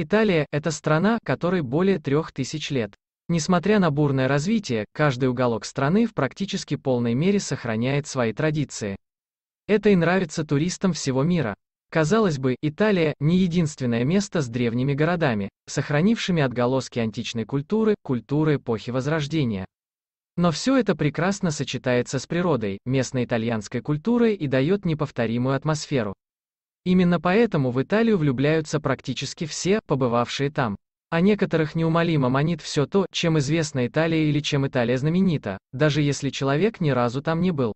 Италия – это страна, которой более трех тысяч лет. Несмотря на бурное развитие, каждый уголок страны в практически полной мере сохраняет свои традиции. Это и нравится туристам всего мира. Казалось бы, Италия – не единственное место с древними городами, сохранившими отголоски античной культуры, культуры эпохи Возрождения. Но все это прекрасно сочетается с природой, местной итальянской культурой и дает неповторимую атмосферу. Именно поэтому в Италию влюбляются практически все, побывавшие там. А некоторых неумолимо манит все то, чем известна Италия или чем Италия знаменита, даже если человек ни разу там не был.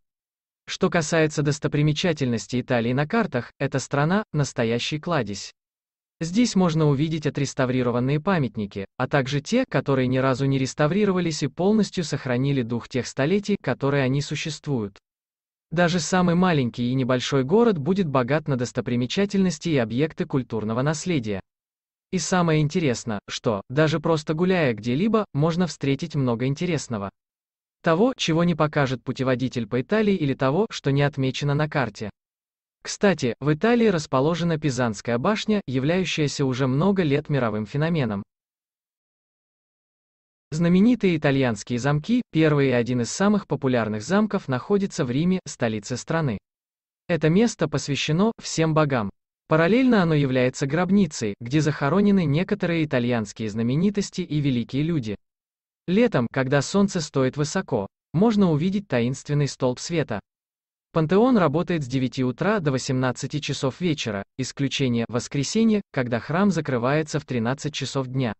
Что касается достопримечательностей Италии на картах, эта страна – настоящий кладезь. Здесь можно увидеть отреставрированные памятники, а также те, которые ни разу не реставрировались и полностью сохранили дух тех столетий, которые они существуют. Даже самый маленький и небольшой город будет богат на достопримечательности и объекты культурного наследия. И самое интересное, что, даже просто гуляя где-либо, можно встретить много интересного. Того, чего не покажет путеводитель по Италии или того, что не отмечено на карте. Кстати, в Италии расположена Пизанская башня, являющаяся уже много лет мировым феноменом. Знаменитые итальянские замки, первый и один из самых популярных замков находится в Риме, столице страны. Это место посвящено всем богам. Параллельно оно является гробницей, где захоронены некоторые итальянские знаменитости и великие люди. Летом, когда солнце стоит высоко, можно увидеть таинственный столб света. Пантеон работает с 9 утра до 18 часов вечера, исключение – воскресенье, когда храм закрывается в 13 часов дня.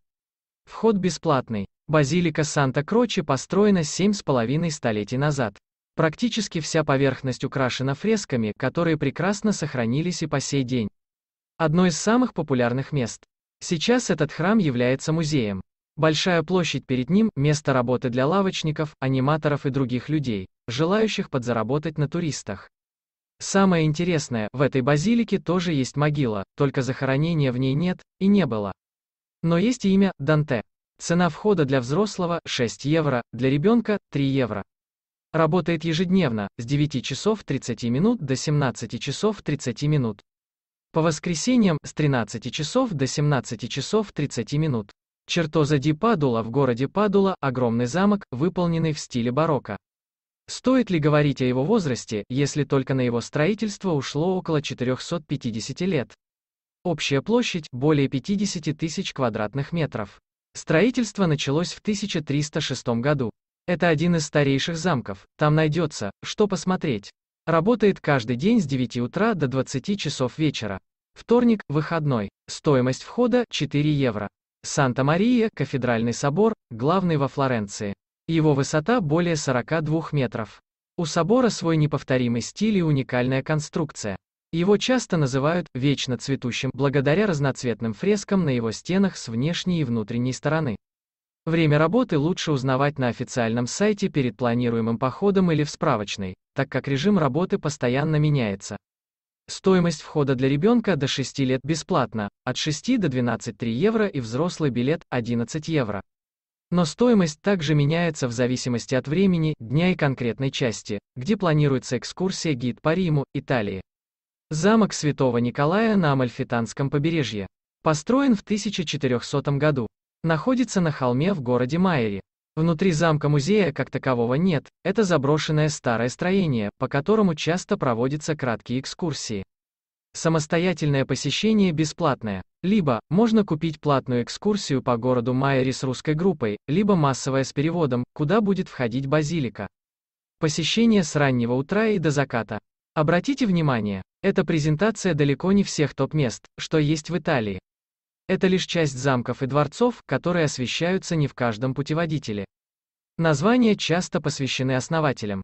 Вход бесплатный. Базилика санта Крочи построена 7,5 столетий назад. Практически вся поверхность украшена фресками, которые прекрасно сохранились и по сей день. Одно из самых популярных мест. Сейчас этот храм является музеем. Большая площадь перед ним – место работы для лавочников, аниматоров и других людей, желающих подзаработать на туристах. Самое интересное, в этой базилике тоже есть могила, только захоронения в ней нет и не было. Но есть имя – Данте. Цена входа для взрослого – 6 евро, для ребенка – 3 евро. Работает ежедневно, с 9 часов 30 минут до 17 часов 30 минут. По воскресеньям – с 13 часов до 17 часов 30 минут. Чертоза Ди Падула в городе Падула – огромный замок, выполненный в стиле барокко. Стоит ли говорить о его возрасте, если только на его строительство ушло около 450 лет? Общая площадь – более 50 тысяч квадратных метров. Строительство началось в 1306 году. Это один из старейших замков, там найдется, что посмотреть. Работает каждый день с 9 утра до 20 часов вечера. Вторник, выходной. Стоимость входа – 4 евро. Санта-Мария, кафедральный собор, главный во Флоренции. Его высота более 42 метров. У собора свой неповторимый стиль и уникальная конструкция. Его часто называют «вечно цветущим» благодаря разноцветным фрескам на его стенах с внешней и внутренней стороны. Время работы лучше узнавать на официальном сайте перед планируемым походом или в справочной, так как режим работы постоянно меняется. Стоимость входа для ребенка до 6 лет бесплатна, от 6 до 12,3 евро и взрослый билет 11 евро. Но стоимость также меняется в зависимости от времени, дня и конкретной части, где планируется экскурсия гид по Риму, Италии. Замок Святого Николая на Амальфитанском побережье. Построен в 1400 году. Находится на холме в городе Майере. Внутри замка музея как такового нет, это заброшенное старое строение, по которому часто проводятся краткие экскурсии. Самостоятельное посещение бесплатное. Либо можно купить платную экскурсию по городу Майери с русской группой, либо массовая с переводом, куда будет входить базилика. Посещение с раннего утра и до заката. Обратите внимание, эта презентация далеко не всех топ-мест, что есть в Италии. Это лишь часть замков и дворцов, которые освещаются не в каждом путеводителе. Названия часто посвящены основателям.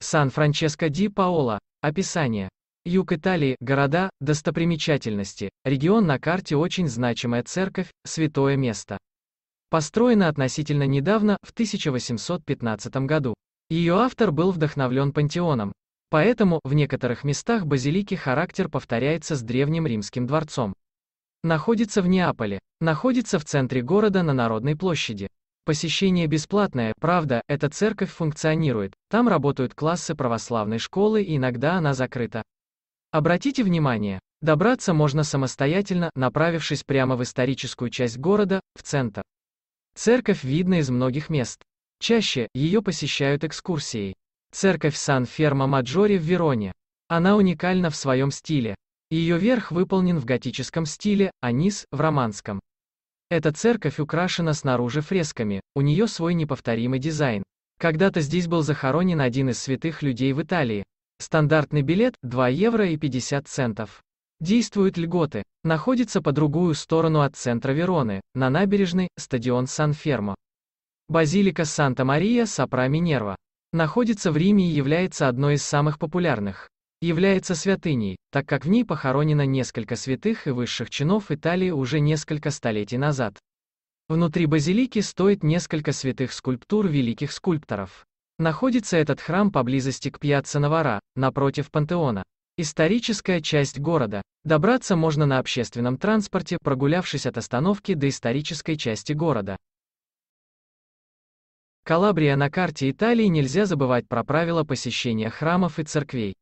Сан-Франческо ди Паоло. Описание. Юг Италии, города, достопримечательности, регион на карте очень значимая церковь, святое место. Построена относительно недавно, в 1815 году. Ее автор был вдохновлен пантеоном, Поэтому в некоторых местах базилики характер повторяется с древним римским дворцом. Находится в Неаполе. Находится в центре города на Народной площади. Посещение бесплатное, правда, эта церковь функционирует, там работают классы православной школы и иногда она закрыта. Обратите внимание, добраться можно самостоятельно, направившись прямо в историческую часть города, в центр. Церковь видна из многих мест. Чаще ее посещают экскурсией. Церковь сан ферма маджори в Вероне. Она уникальна в своем стиле. Ее верх выполнен в готическом стиле, а низ – в романском. Эта церковь украшена снаружи фресками, у нее свой неповторимый дизайн. Когда-то здесь был захоронен один из святых людей в Италии. Стандартный билет – 2 евро и 50 центов. Действуют льготы. Находится по другую сторону от центра Вероны, на набережной, стадион Сан-Фермо. Базилика Санта-Мария Сапра Минерва находится в Риме и является одной из самых популярных. Является святыней, так как в ней похоронено несколько святых и высших чинов Италии уже несколько столетий назад. Внутри базилики стоит несколько святых скульптур великих скульпторов. Находится этот храм поблизости к Пьяцца Навара, напротив пантеона. Историческая часть города. Добраться можно на общественном транспорте, прогулявшись от остановки до исторической части города. Калабрия на карте Италии нельзя забывать про правила посещения храмов и церквей.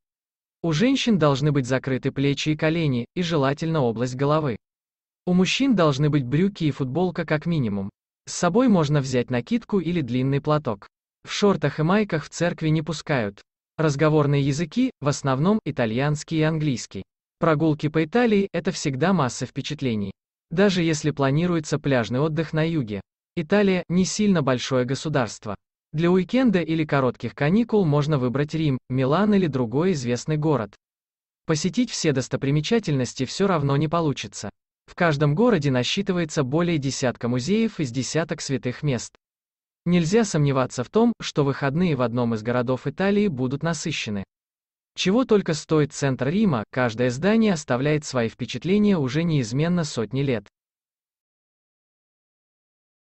У женщин должны быть закрыты плечи и колени, и желательно область головы. У мужчин должны быть брюки и футболка как минимум. С собой можно взять накидку или длинный платок. В шортах и майках в церкви не пускают. Разговорные языки, в основном, итальянский и английский. Прогулки по Италии – это всегда масса впечатлений. Даже если планируется пляжный отдых на юге. Италия – не сильно большое государство. Для уикенда или коротких каникул можно выбрать Рим, Милан или другой известный город. Посетить все достопримечательности все равно не получится. В каждом городе насчитывается более десятка музеев из десяток святых мест. Нельзя сомневаться в том, что выходные в одном из городов Италии будут насыщены. Чего только стоит центр Рима, каждое здание оставляет свои впечатления уже неизменно сотни лет.